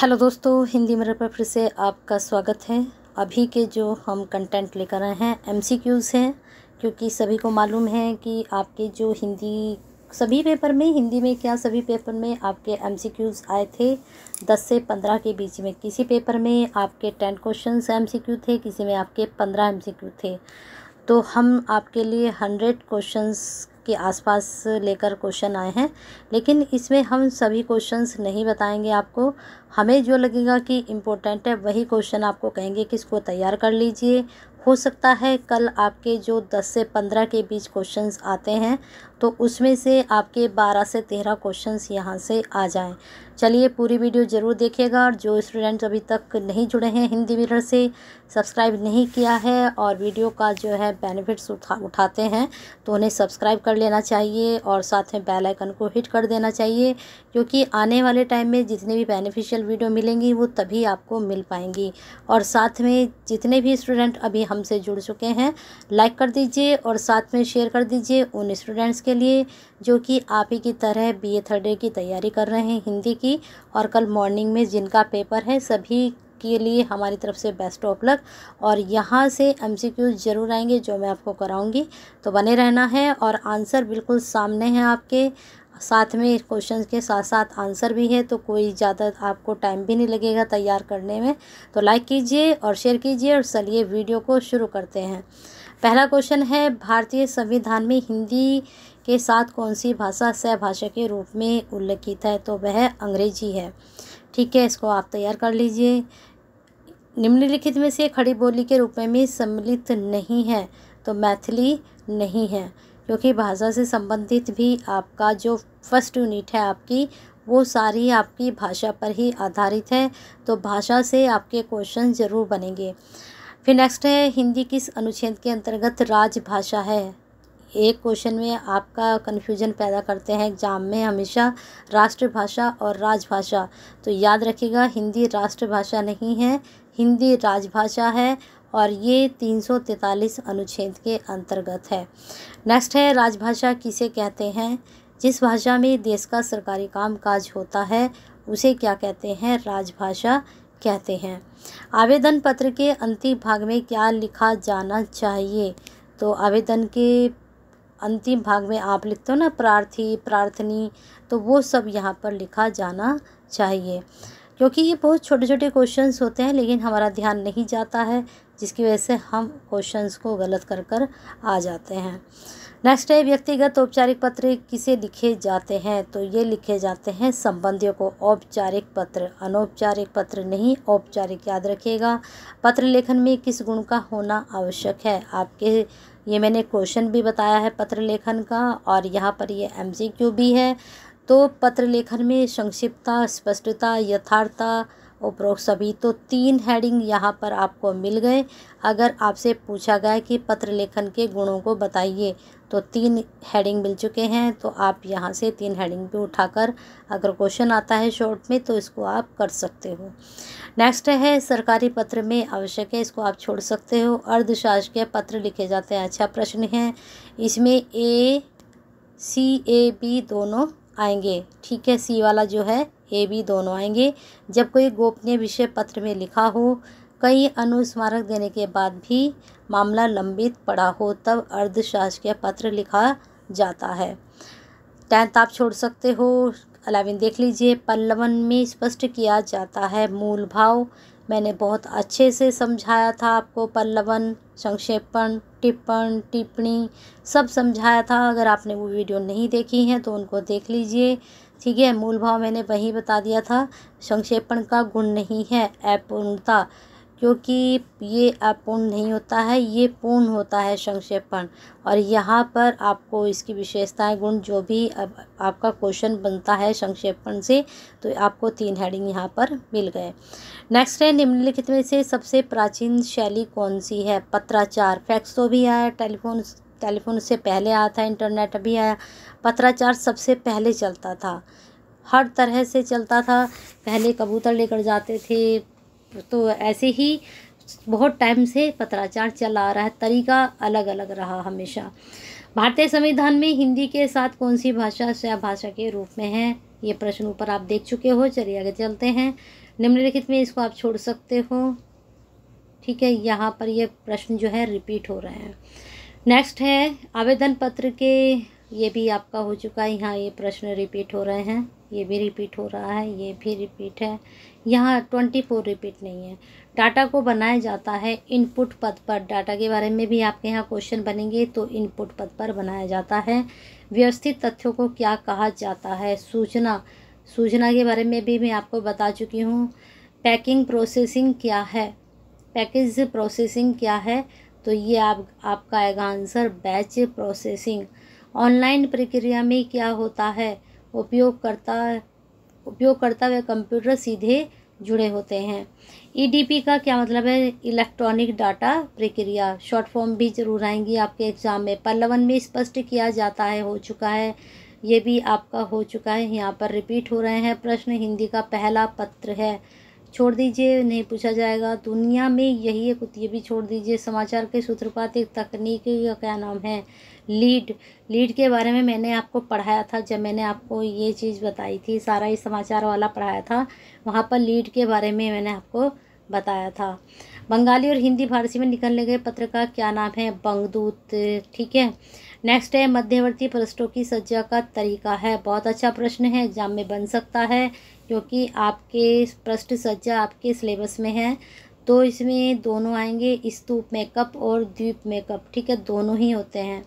hello दोस्तों हिंदी मेरे पर फिर से आपका स्वागत है अभी के जो हम कंटेंट लेकर आए हैं एमसीक्यूज़ हैं क्योंकि सभी को मालूम है कि आपके जो हिंदी सभी पेपर में हिंदी में क्या सभी पेपर में आपके एमसीक्यूज़ आए थे दस से पंद्रह के बीच में किसी पेपर में आपके टेन क्वेश्चन एमसीक्यू थे किसी में आपके पंद्रह क्यू थे तो हम आपके लिए हंड्रेड क्वेश्चन के आसपास लेकर क्वेश्चन आए हैं लेकिन इसमें हम सभी क्वेश्चंस नहीं बताएंगे आपको हमें जो लगेगा कि इम्पोर्टेंट है वही क्वेश्चन आपको कहेंगे कि इसको तैयार कर लीजिए हो सकता है कल आपके जो 10 से 15 के बीच क्वेश्चंस आते हैं तो उसमें से आपके 12 से 13 क्वेश्चंस यहाँ से आ जाएं चलिए पूरी वीडियो ज़रूर देखिएगा और जो स्टूडेंट्स अभी तक नहीं जुड़े हैं हिंदी मिरर से सब्सक्राइब नहीं किया है और वीडियो का जो है बेनिफिट्स उठा उठाते हैं तो उन्हें सब्सक्राइब कर लेना चाहिए और साथ में बेल आइकन को हिट कर देना चाहिए क्योंकि आने वाले टाइम में जितने भी बेनिफिशियल वीडियो मिलेंगी वो तभी आपको मिल पाएंगी और साथ में जितने भी स्टूडेंट अभी हमसे जुड़ चुके हैं लाइक कर दीजिए और साथ में शेयर कर दीजिए उन स्टूडेंट्स के लिए जो कि आप ही की तरह बी ए थर्ड ईयर की तैयारी कर रहे हैं हिंदी की और कल मॉर्निंग में जिनका पेपर है सभी के लिए हमारी तरफ से बेस्ट ऑफ लक और यहाँ से एम ज़रूर आएंगे जो मैं आपको कराऊँगी तो बने रहना है और आंसर बिल्कुल सामने हैं आपके साथ में क्वेश्चन के साथ साथ आंसर भी है तो कोई ज़्यादा आपको टाइम भी नहीं लगेगा तैयार करने में तो लाइक कीजिए और शेयर कीजिए और चलिए वीडियो को शुरू करते हैं पहला क्वेश्चन है भारतीय संविधान में हिंदी के साथ कौन सी भाषा सहभाषा के रूप में उल्लेखित है तो वह अंग्रेजी है ठीक है इसको आप तैयार कर लीजिए निम्नलिखित में से खड़ी बोली के रूप में सम्मिलित नहीं है तो मैथिली नहीं है क्योंकि भाषा से संबंधित भी आपका जो फर्स्ट यूनिट है आपकी वो सारी आपकी भाषा पर ही आधारित है तो भाषा से आपके क्वेश्चन ज़रूर बनेंगे फिर नेक्स्ट है हिंदी किस अनुच्छेद के अंतर्गत राजभाषा है एक क्वेश्चन में आपका कन्फ्यूजन पैदा करते हैं एग्ज़ाम में हमेशा राष्ट्रभाषा और राजभाषा तो याद रखिएगा हिंदी राष्ट्रभाषा नहीं है हिंदी राजभाषा है और ये 343 अनुच्छेद के अंतर्गत है नेक्स्ट है राजभाषा किसे कहते हैं जिस भाषा में देश का सरकारी काम काज होता है उसे क्या कहते हैं राजभाषा कहते हैं आवेदन पत्र के अंतिम भाग में क्या लिखा जाना चाहिए तो आवेदन के अंतिम भाग में आप लिखते हो ना प्रार्थी प्रार्थनी तो वो सब यहाँ पर लिखा जाना चाहिए क्योंकि ये बहुत छोटे छोटे क्वेश्चंस होते हैं लेकिन हमारा ध्यान नहीं जाता है जिसकी वजह से हम क्वेश्चंस को गलत कर कर आ जाते हैं नेक्स्ट है व्यक्तिगत औपचारिक पत्र किसे लिखे जाते हैं तो ये लिखे जाते हैं संबंधियों को औपचारिक पत्र अनौपचारिक पत्र नहीं औपचारिक याद रखिएगा पत्र लेखन में किस गुण का होना आवश्यक है आपके ये मैंने क्वेश्चन भी बताया है पत्र लेखन का और यहाँ पर ये एम भी है तो पत्र लेखन में संक्षिप्तता स्पष्टता यथार्थता उपरोक्त सभी तो तीन हेडिंग यहाँ पर आपको मिल गए अगर आपसे पूछा गया कि पत्र लेखन के गुणों को बताइए तो तीन हेडिंग मिल चुके हैं तो आप यहाँ से तीन हेडिंग भी उठाकर अगर क्वेश्चन आता है शॉर्ट में तो इसको आप कर सकते हो नेक्स्ट है सरकारी पत्र में आवश्यक है इसको आप छोड़ सकते हो अर्धशासकीय पत्र लिखे जाते हैं अच्छा प्रश्न है इसमें ए सी ए बी दोनों आएंगे ठीक है सी वाला जो है ए बी दोनों आएंगे जब कोई गोपनीय विषय पत्र में लिखा हो कई अनुस्मारक देने के बाद भी मामला लंबित पड़ा हो तब अर्धशासकीय पत्र लिखा जाता है टेंथ आप छोड़ सकते हो अलेवेन देख लीजिए पल्लवन में स्पष्ट किया जाता है मूल भाव मैंने बहुत अच्छे से समझाया था आपको पल्लवन संक्षेपण टिप्पण टिप्पणी सब समझाया था अगर आपने वो वीडियो नहीं देखी है तो उनको देख लीजिए ठीक है मूल भाव मैंने वही बता दिया था संक्षेपण का गुण नहीं है अपूर्णता क्योंकि ये अपूर्ण नहीं होता है ये पूर्ण होता है संक्षेपण और यहाँ पर आपको इसकी विशेषताएं गुण जो भी अब आपका क्वेश्चन बनता है संक्षेपण से तो आपको तीन हेडिंग यहाँ पर मिल गए नेक्स्ट है निम्नलिखित में से सबसे प्राचीन शैली कौन सी है पत्राचार फैक्स तो भी आया टेलीफोन टेलीफोन उससे पहले आया था इंटरनेट भी आया पत्राचार सबसे पहले चलता था हर तरह से चलता था पहले कबूतर लेकर जाते थे तो ऐसे ही बहुत टाइम से पत्राचार चला आ रहा है तरीका अलग अलग रहा हमेशा भारतीय संविधान में हिंदी के साथ कौन सी भाषा सह भाषा के रूप में है ये प्रश्न ऊपर आप देख चुके हो चलिए आगे चलते हैं निम्नलिखित में इसको आप छोड़ सकते हो ठीक है यहाँ पर ये प्रश्न जो है रिपीट हो रहे हैं नेक्स्ट है आवेदन पत्र के ये भी आपका हो चुका है यहाँ ये प्रश्न रिपीट हो रहे हैं ये भी रिपीट हो रहा है ये भी रिपीट है यहाँ ट्वेंटी फोर रिपीट नहीं है डाटा को बनाया जाता है इनपुट पद पर डाटा के बारे में भी आपके यहाँ क्वेश्चन बनेंगे तो इनपुट पद पर बनाया जाता है व्यवस्थित तथ्यों को क्या कहा जाता है सूचना सूचना के बारे में भी मैं आपको बता चुकी हूँ पैकिंग प्रोसेसिंग क्या है पैकेज प्रोसेसिंग क्या है तो ये आप आपका आएगा आंसर बैच प्रोसेसिंग ऑनलाइन प्रक्रिया में क्या होता है उपयोगकर्ता उपयोगकर्ता व कंप्यूटर सीधे जुड़े होते हैं ईडीपी e का क्या मतलब है इलेक्ट्रॉनिक डाटा प्रक्रिया शॉर्ट फॉर्म भी जरूर आएंगी आपके एग्ज़ाम में पल्लवन में स्पष्ट किया जाता है हो चुका है ये भी आपका हो चुका है यहाँ पर रिपीट हो रहे हैं प्रश्न हिंदी का पहला पत्र है छोड़ दीजिए नहीं पूछा जाएगा दुनिया में यही एक ये भी छोड़ दीजिए समाचार के सूत्रपात एक तकनीक का क्या नाम है लीड लीड के बारे में मैंने आपको पढ़ाया था जब मैंने आपको ये चीज़ बताई थी सारा ही समाचार वाला पढ़ाया था वहाँ पर लीड के बारे में मैंने आपको बताया था बंगाली और हिंदी फारसी में निकलने गए पत्र का क्या नाम है बंगदूत ठीक है नेक्स्ट है मध्यवर्ती पृष्ठों की सज्जा का तरीका है बहुत अच्छा प्रश्न है एग्जाम में बन सकता है क्योंकि आपके पृष्ठ सज्जा आपके सिलेबस में है तो इसमें दोनों आएंगे स्तूप मेकअप और द्वीप मेकअप ठीक है दोनों ही होते हैं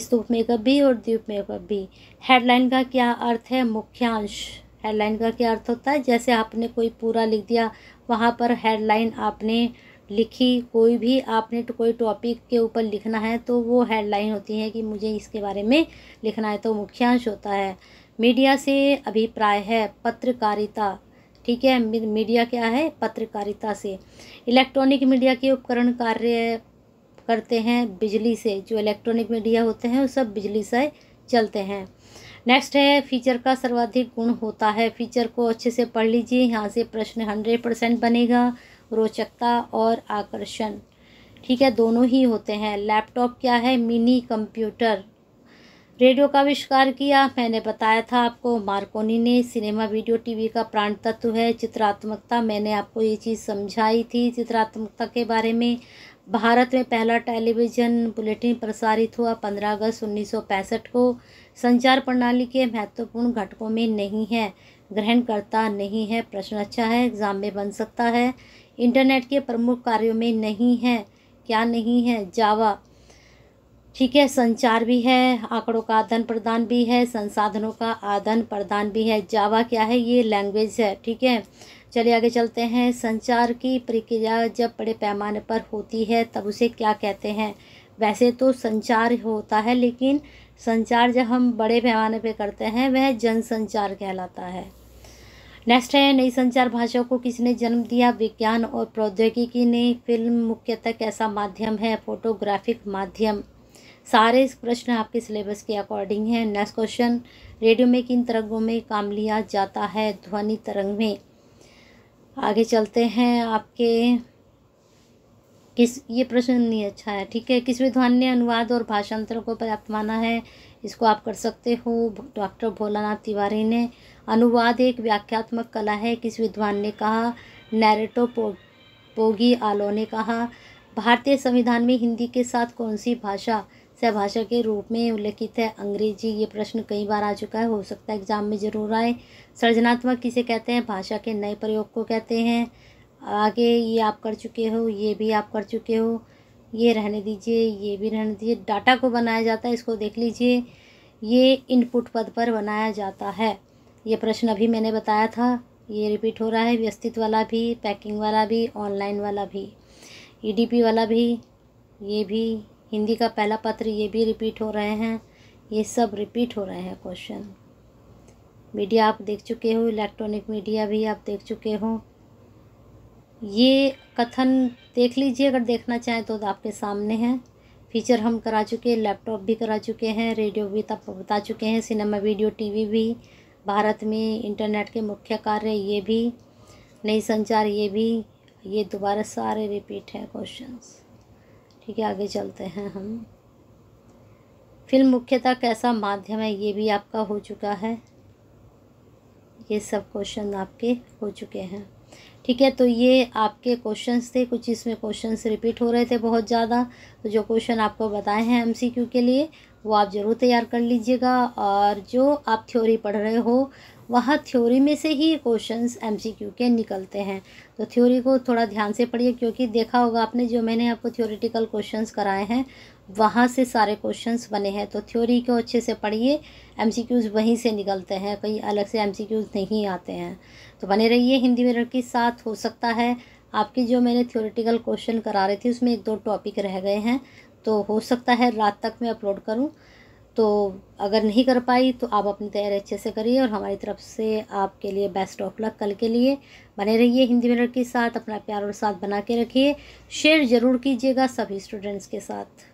स्तूप मेकअप भी और द्वीप मेकअप भी हेडलाइन का क्या अर्थ है मुख्यांश हेडलाइन का क्या अर्थ होता है जैसे आपने कोई पूरा लिख दिया वहाँ पर हेडलाइन आपने लिखी कोई भी आपने तो कोई टॉपिक के ऊपर लिखना है तो वो हेडलाइन होती है कि मुझे इसके बारे में लिखना है तो मुख्यांश होता है मीडिया से अभिप्राय है पत्रकारिता ठीक है मीडिया क्या है पत्रकारिता से इलेक्ट्रॉनिक मीडिया के उपकरण कार्य करते हैं बिजली से जो इलेक्ट्रॉनिक मीडिया होते हैं वो सब बिजली से चलते हैं नेक्स्ट है फीचर का सर्वाधिक गुण होता है फीचर को अच्छे से पढ़ लीजिए यहाँ से प्रश्न हंड्रेड परसेंट बनेगा रोचकता और आकर्षण ठीक है दोनों ही होते हैं लैपटॉप क्या है मिनी कंप्यूटर रेडियो का आविष्कार किया मैंने बताया था आपको मार्कोनी ने सिनेमा वीडियो टीवी का प्राण तत्व है चित्रात्मकता मैंने आपको ये चीज़ समझाई थी चित्रात्मकता के बारे में भारत में पहला टेलीविज़न बुलेटिन प्रसारित हुआ 15 अगस्त 1965 को संचार प्रणाली के महत्वपूर्ण घटकों में नहीं है ग्रहण करता नहीं है प्रश्न अच्छा है एग्ज़ाम में बन सकता है इंटरनेट के प्रमुख कार्यों में नहीं है क्या नहीं है जावा ठीक है संचार भी है आंकड़ों का आदान प्रदान भी है संसाधनों का आदान प्रदान भी है जावा क्या है ये लैंग्वेज है ठीक है चलिए आगे चलते हैं संचार की प्रक्रिया जब बड़े पैमाने पर होती है तब उसे क्या कहते हैं वैसे तो संचार होता है लेकिन संचार जब हम बड़े पैमाने पर करते हैं वह जन संचार कहलाता है नेक्स्ट है नई संचार भाषा को किसने जन्म दिया विज्ञान और प्रौद्योगिकी ने फिल्म मुख्यतः कैसा माध्यम है फोटोग्राफिक माध्यम सारे प्रश्न आपके सिलेबस के अकॉर्डिंग हैं नेक्स्ट क्वेश्चन रेडियो में किन तरंगों में काम लिया जाता है ध्वनि तरंग में आगे चलते हैं आपके किस ये प्रश्न नहीं अच्छा है ठीक है किस विद्वान ने अनुवाद और भाषांतर को पर्याप्त माना है इसको आप कर सकते हो डॉक्टर भोलानाथ तिवारी ने अनुवाद एक व्याख्यात्मक कला है किस विद्वान ने कहा नैरेटो पो, पोगी आलो ने कहा भारतीय संविधान में हिंदी के साथ कौन सी भाषा सहभाषा के रूप में उल्लेखित है अंग्रेजी ये प्रश्न कई बार आ चुका है हो सकता है एग्जाम में जरूर आए सृजनात्मक किसे कहते हैं भाषा के नए प्रयोग को कहते हैं आगे ये आप कर चुके हो ये भी आप कर चुके हो ये रहने दीजिए ये भी रहने दीजिए डाटा को बनाया जाता है इसको देख लीजिए ये इनपुट पद पर बनाया जाता है ये प्रश्न अभी मैंने बताया था ये रिपीट हो रहा है व्यवस्थित वाला भी पैकिंग वाला भी ऑनलाइन वाला भी ईडीपी e वाला भी ये भी हिंदी का पहला पत्र ये भी रिपीट हो रहे हैं ये सब रिपीट हो रहे हैं क्वेश्चन मीडिया आप देख चुके हो इलेक्ट्रॉनिक मीडिया भी आप देख चुके हो ये कथन देख लीजिए अगर देखना चाहें तो आपके सामने हैं फीचर हम करा चुके हैं लैपटॉप भी करा चुके हैं रेडियो भी तब बता चुके हैं सिनेमा वीडियो टीवी भी भारत में इंटरनेट के मुख्य कार्य ये भी नई संचार ये भी ये दोबारा सारे रिपीट हैं क्वेश्चंस ठीक है आगे चलते हैं हम फिल्म मुख्यतः कैसा माध्यम है ये भी आपका हो चुका है ये सब क्वेश्चन आपके हो चुके हैं ठीक है तो ये आपके क्वेश्चंस थे कुछ इसमें क्वेश्चंस रिपीट हो रहे थे बहुत ज़्यादा तो जो क्वेश्चन आपको बताए हैं एमसीक्यू के लिए वो आप ज़रूर तैयार कर लीजिएगा और जो आप थ्योरी पढ़ रहे हो वह थ्योरी में से ही क्वेश्चंस एमसीक्यू के निकलते हैं तो थ्योरी को थोड़ा ध्यान से पढ़िए क्योंकि देखा होगा आपने जो मैंने आपको थ्योरिटिकल क्वेश्चन कराए हैं वहाँ से सारे क्वेश्चंस बने हैं तो थ्योरी को अच्छे से पढ़िए एमसीक्यूज़ वहीं से निकलते हैं कहीं अलग से एमसीक्यूज़ नहीं आते हैं तो बने रहिए हिंदी मिरर के साथ हो सकता है आपकी जो मैंने थ्योरेटिकल क्वेश्चन करा रही थी उसमें एक दो टॉपिक रह गए हैं तो हो सकता है रात तक मैं अपलोड करूँ तो अगर नहीं कर पाई तो आप अपनी तैयारी अच्छे से करिए और हमारी तरफ से आपके लिए बेस्ट ऑफ लक कल के लिए बने रहिए हिंदी मिनट के साथ अपना प्यार और साथ बना के रखिए शेयर ज़रूर कीजिएगा सभी स्टूडेंट्स के साथ